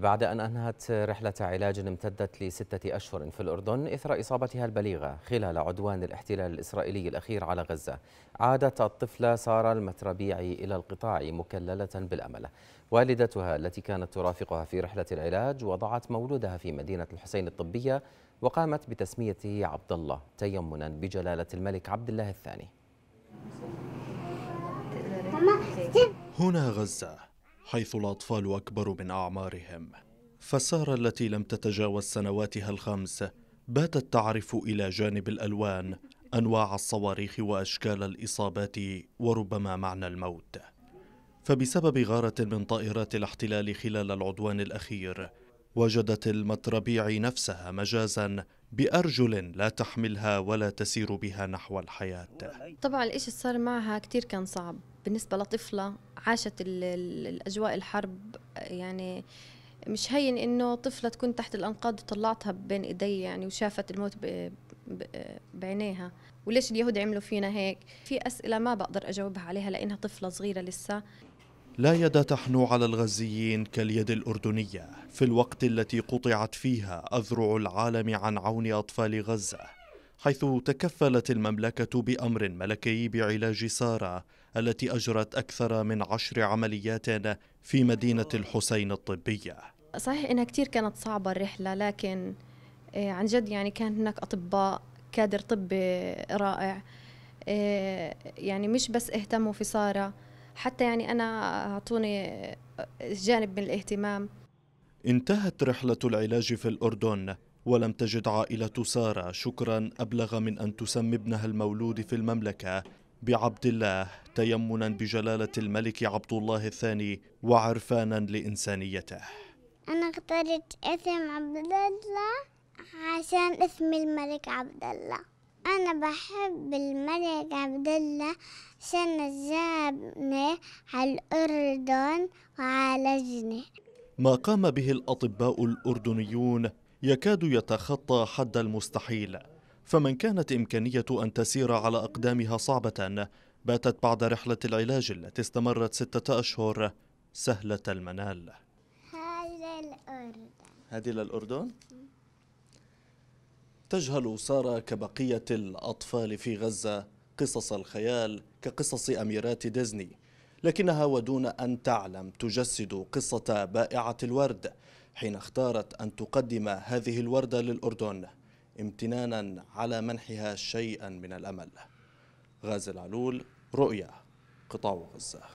بعد أن أنهت رحلة علاج امتدت لستة أشهر في الأردن إثر إصابتها البليغة خلال عدوان الاحتلال الإسرائيلي الأخير على غزة عادت الطفلة سارة المتربيعي إلى القطاع مكللة بالأمل والدتها التي كانت ترافقها في رحلة العلاج وضعت مولودها في مدينة الحسين الطبية وقامت بتسميته عبد الله تيمنا بجلالة الملك عبد الله الثاني هنا غزة حيث الأطفال أكبر من أعمارهم فسارة التي لم تتجاوز سنواتها الخمس باتت تعرف إلى جانب الألوان أنواع الصواريخ وأشكال الإصابات وربما معنى الموت فبسبب غارة من طائرات الاحتلال خلال العدوان الأخير وجدت المتربيع نفسها مجازا بأرجل لا تحملها ولا تسير بها نحو الحياة طبعا الإشي صار معها كتير كان صعب بالنسبة لطفلة عاشت الأجواء الحرب يعني مش هين إنه طفلة تكون تحت الأنقاض وطلعتها بين إيدي يعني وشافت الموت بعينيها وليش اليهود عملوا فينا هيك في أسئلة ما بقدر أجاوبها عليها لأنها طفلة صغيرة لسه لا يد تحنو على الغزيين كاليد الأردنية في الوقت التي قطعت فيها أذرع العالم عن عون أطفال غزة حيث تكفلت المملكة بأمر ملكي بعلاج سارة التي أجرت أكثر من عشر عمليات في مدينة الحسين الطبية صحيح إنها كتير كانت صعبة الرحلة لكن آه، عن جد يعني كان هناك أطباء كادر طبي رائع آه، يعني مش بس اهتموا في سارة حتى يعني أنا أعطوني آه، جانب من الاهتمام انتهت رحلة العلاج في الأردن ولم تجد عائلة سارة شكرا أبلغ من أن تسمي ابنها المولود في المملكة بعبد الله تيمنا بجلالة الملك عبد الله الثاني وعرفانا لإنسانيته أنا اخترت اسم عبد الله عشان اسم الملك عبد الله أنا بحب الملك عبد الله عشان جابني على الأردن وعالجني ما قام به الأطباء الأردنيون يكاد يتخطى حد المستحيل فمن كانت إمكانية أن تسير على أقدامها صعبة باتت بعد رحلة العلاج التي استمرت ستة أشهر سهلة المنال هذا الأردن هذه للأردن؟ تجهل سارة كبقية الأطفال في غزة قصص الخيال كقصص أميرات ديزني لكنها ودون أن تعلم تجسد قصة بائعة الورد حين اختارت أن تقدم هذه الوردة للأردن امتنانا على منحها شيئا من الأمل غازي العلول رؤيا قطاع غزة